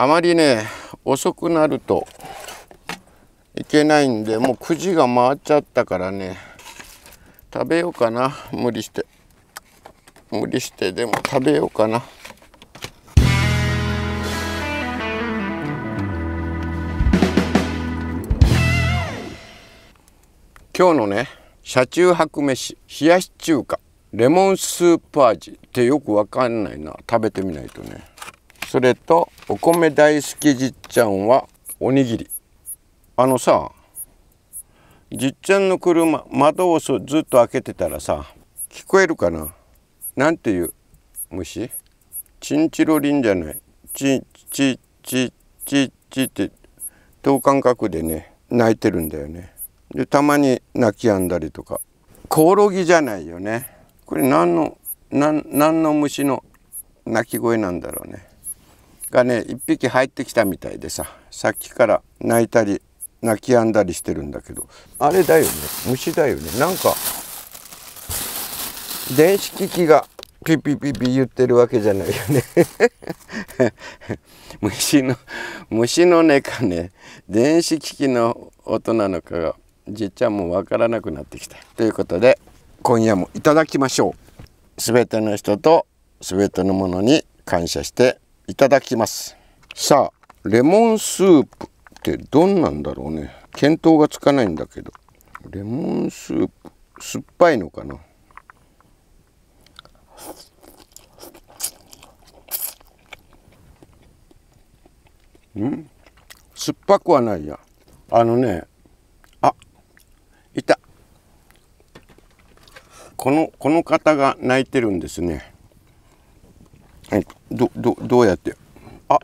あまりね遅くなるといけないんでもう9時が回っちゃったからね食べようかな無理して無理してでも食べようかな今日のね車中泊飯冷やし中華レモンスープ味ってよくわかんないな食べてみないとねそれとお米大好きじっちゃんはおにぎりあのさじっちゃんの車窓をずっと開けてたらさ聞こえるかななんていう虫チンチロリンじゃないチチチチチって等間隔でね泣いてるんだよねでたまに泣き止んだりとかコオロギじゃないよねこれ何の何の虫の鳴き声なんだろうねがね1匹入ってきたみたいでささっきから泣いたり泣き止んだりしてるんだけどあれだよね虫だよねなんか電子機器がピピピピ言ってるわけじゃないよね 虫の虫の音かね電子機器の音なのかがじっちゃんもわからなくなってきたということで今夜もいただきましょう全ての人と全てのものに感謝していただきますさあレモンスープってどんなんだろうね見当がつかないんだけどレモンスープ酸っぱいのかなん酸っぱくはないやあのねあいたこのこの方が泣いてるんですねはいどどどうやってあ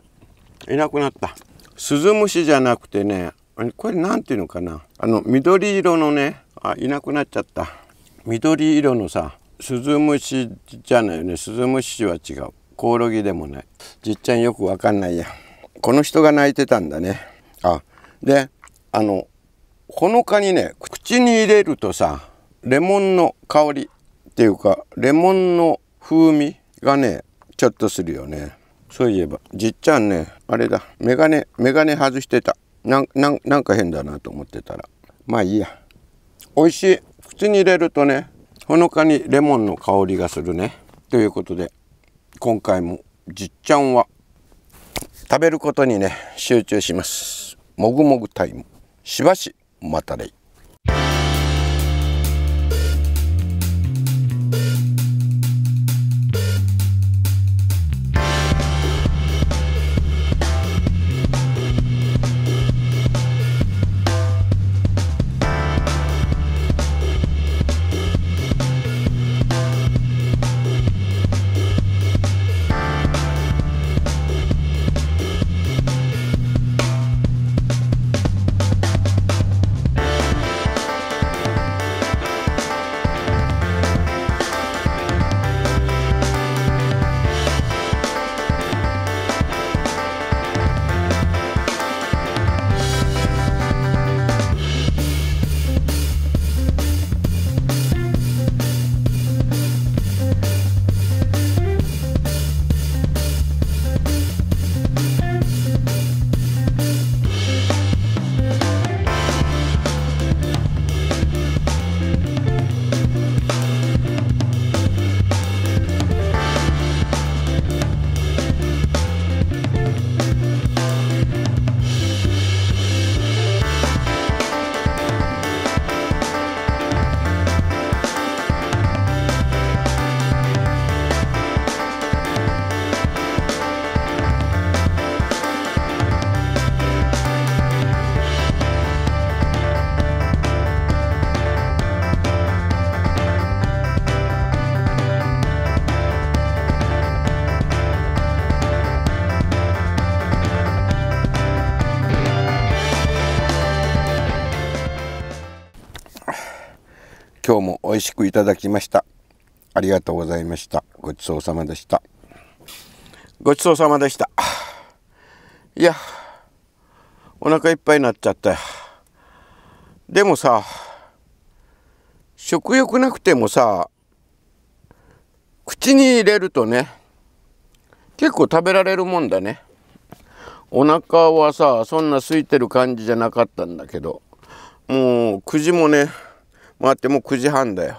いなくなったスズムシじゃなくてねこれ何ていうのかなあの緑色のねあいなくなっちゃった緑色のさスズムシじゃないよねスズムシは違うコオロギでもないじっちゃんよくわかんないやこの人が泣いてたんだねあであのほのかにね口に入れるとさレモンの香りっていうかレモンの風味がねちょっとするよねそういえばじっちゃんねあれだメガネメガネ外してたなんなんか変だなと思ってたらまあいいや美味しい口に入れるとねほのかにレモンの香りがするねということで今回もじっちゃんは食べることにね集中しますもぐもぐタイムしばしまたね美味しくいただきました。ありがとうございました。ごちそうさまでした。ごちそうさまでした。いや、お腹いっぱいになっちゃったよ。でもさ、食欲なくてもさ、口に入れるとね、結構食べられるもんだね。お腹はさ、そんな空いてる感じじゃなかったんだけど、もうくじもね、待ってもう9時半だよ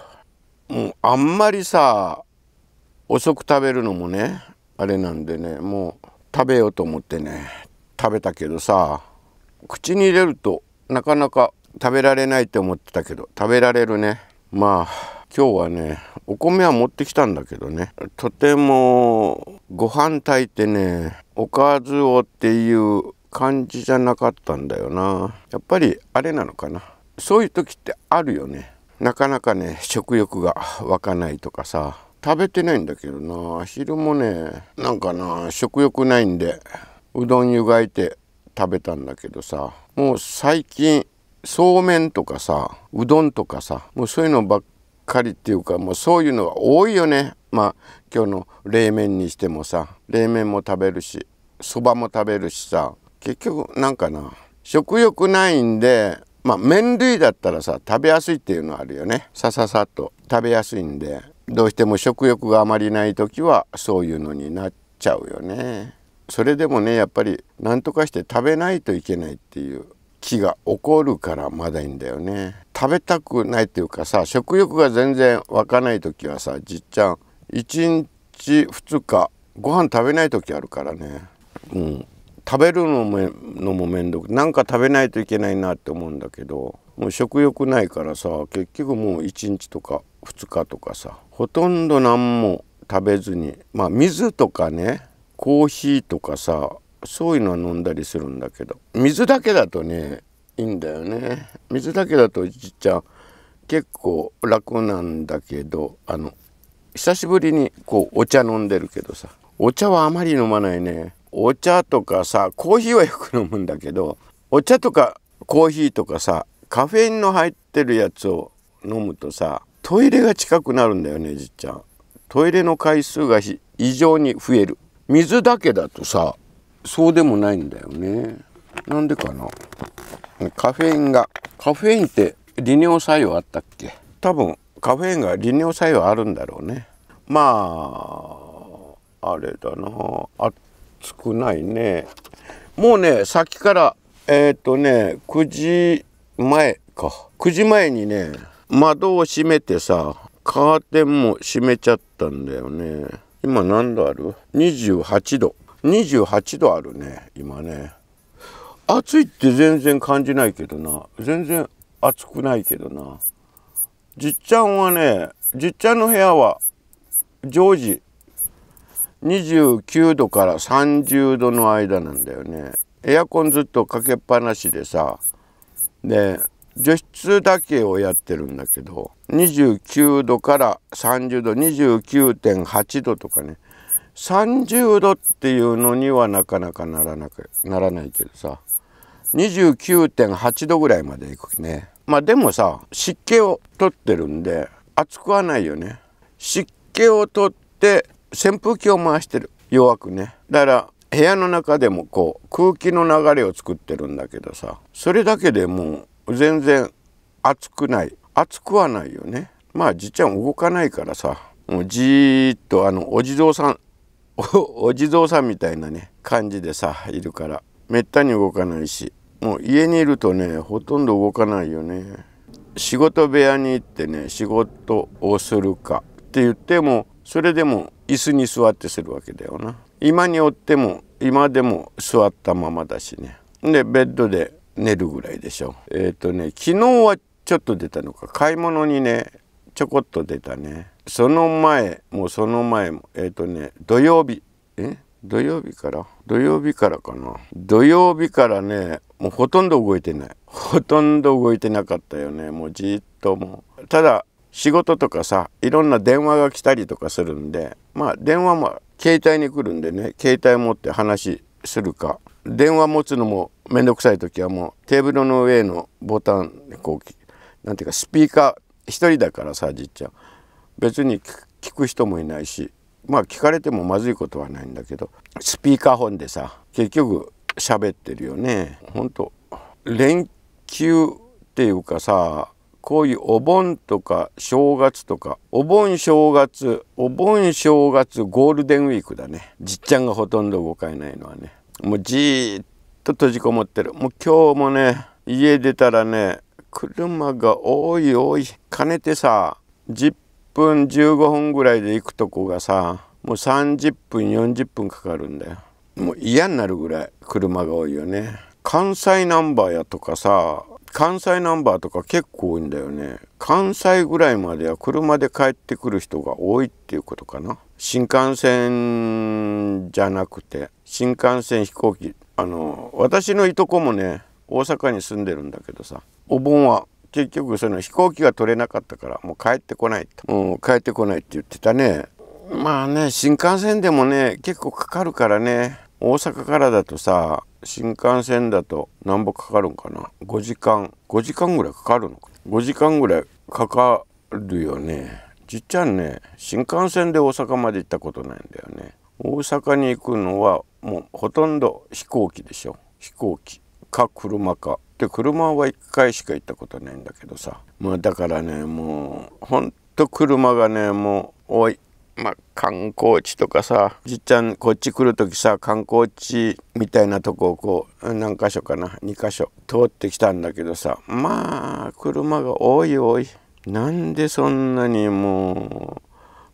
もうあんまりさ遅く食べるのもねあれなんでねもう食べようと思ってね食べたけどさ口に入れるとなかなか食べられないって思ってたけど食べられるねまあ今日はねお米は持ってきたんだけどねとてもご飯炊いてねおかずをっていう感じじゃなかったんだよなやっぱりあれなのかなそういう時ってあるよねなかなかね食欲が湧かないとかさ食べてないんだけどな昼もねなんかな食欲ないんでうどん湯がいて食べたんだけどさもう最近そうめんとかさうどんとかさもうそういうのばっかりっていうかもうそういうのが多いよねまあ今日の冷麺にしてもさ冷麺も食べるしそばも食べるしさ結局なんかな食欲ないんでまあ麺類だったらさ食べやすいっていうのはあるよねさささっと食べやすいんでどうしても食欲があまりない時はそういうのになっちゃうよねそれでもねやっぱり何とかして食べないといけないっていう気が起こるからまだいいんだよね食べたくないっていうかさ食欲が全然湧かない時はさじっちゃん1日2日ご飯食べない時あるからねうん食べるのものも面倒くなんか食べないといけないなって思うんだけどもう食欲ないからさ結局もう1日とか2日とかさほとんど何も食べずにまあ水とかねコーヒーとかさそういうのは飲んだりするんだけど水だけだとねいいんだよね水だけだとじっちゃん結構楽なんだけどあの久しぶりにこうお茶飲んでるけどさお茶はあまり飲まないねお茶とかさコーヒーはよく飲むんだけどお茶とかコーヒーとかさカフェインの入ってるやつを飲むとさトイレが近くなるんだよねじっちゃん。トイレの回数が異常に増える水だけだとさそうでもないんだよねなんでかなカフェインがカフェインって利尿作用あったっけ多分カフェインが利尿作用あるんだろうねまああれだなあ少ないねもうねさっきからえっ、ー、とね9時前か9時前にね窓を閉めてさカーテンも閉めちゃったんだよね今何度ある ?28 度28度あるね今ね暑いって全然感じないけどな全然暑くないけどなじっちゃんはねじっちゃんの部屋は常時29度から30度の間なんだよねエアコンずっとかけっぱなしでさで除湿だけをやってるんだけど29度から30度29.8度とかね30度っていうのにはなかなかならなくならないけどさ29.8度ぐらいまでいくねまあでもさ湿気を取ってるんで暑くはないよね湿気を取って扇風機を回してる弱くねだから部屋の中でもこう空気の流れを作ってるんだけどさそれだけでもう全然熱くない熱くはないよねまあじっちゃん動かないからさもうじーっとあのお地蔵さん お地蔵さんみたいなね感じでさいるからめったに動かないしもう家にいるとねほとんど動かないよね仕事部屋に行ってね仕事をするかって言ってもそれでも椅子に座ってするわけだよな今におっても今でも座ったままだしねでベッドで寝るぐらいでしょえっ、ー、とね昨日はちょっと出たのか買い物にねちょこっと出たねその前もうその前もえっ、ー、とね土曜日え土曜日から土曜日からかな土曜日からねもうほとんど動いてないほとんど動いてなかったよねもうじっともうただ仕事とかさいろんな電話が来たりとかするんでまあ電話も携帯に来るんでね携帯持って話するか電話持つのも面倒くさい時はもうテーブルの上のボタンでこう何ていうかスピーカー1人だからさじっちゃん別に聞く人もいないしまあ聞かれてもまずいことはないんだけどスピーカー本でさ結局喋ってるよね。本当連休っていうかさこういうお盆とか正月とかお盆正月お盆正月ゴールデンウィークだねじっちゃんがほとんど動かないのはねもうじーっと閉じこもってるもう今日もね家出たらね車が多い多いかねてさ10分15分ぐらいで行くとこがさもう30分40分かかるんだよもう嫌になるぐらい車が多いよね関西ナンバーやとかさ関西ナンバーとか結構多いんだよね関西ぐらいまでは車で帰ってくる人が多いっていうことかな新幹線じゃなくて新幹線飛行機あの私のいとこもね大阪に住んでるんだけどさお盆は結局その飛行機が取れなかったからもう帰ってこないと、う帰ってこないって言ってたねまあね新幹線でもね結構かかるからね大阪からだとさ新幹線だと何ぼかかるんかな5時間5時間ぐらいかかるのか5時間ぐらいかかるよねじっちゃんね新幹線で大阪まで行ったことないんだよね大阪に行くのはもうほとんど飛行機でしょ飛行機か車かで車は1回しか行ったことないんだけどさまあだからねもうほんと車がねもう多いまあ、観光地とかさじっちゃんこっち来る時さ観光地みたいなとこをこう何箇所かな2箇所通ってきたんだけどさまあ車が多い多いなんでそんなにも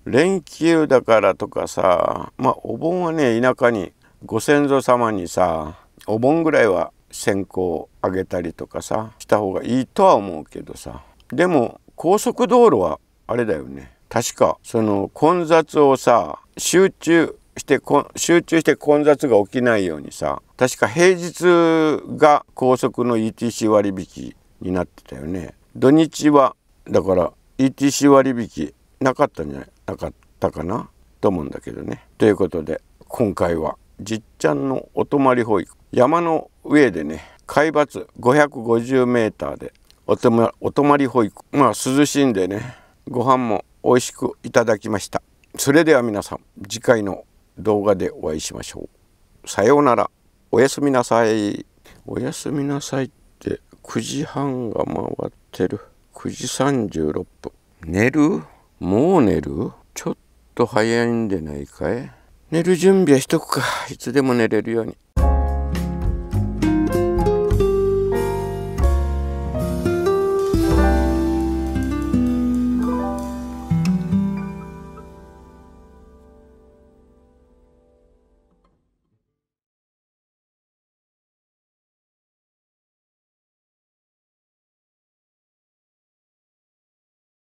う連休だからとかさまあお盆はね田舎にご先祖様にさお盆ぐらいは線香をあげたりとかさした方がいいとは思うけどさでも高速道路はあれだよね確かその混雑をさ集中して集中して混雑が起きないようにさ確か平日が高速の ETC 割引になってたよね土日はだから ETC 割引なかったんじゃないなかったかなと思うんだけどねということで今回はじっちゃんのお泊まり保育山の上でね海抜 550m でおとお泊まり保育まあ涼しいんでねご飯も美味しくいただきましたそれでは皆さん次回の動画でお会いしましょうさようならおやすみなさいおやすみなさいって9時半が回ってる9時36分寝るもう寝るちょっと早いんでないかい寝る準備はしとくかいつでも寝れるように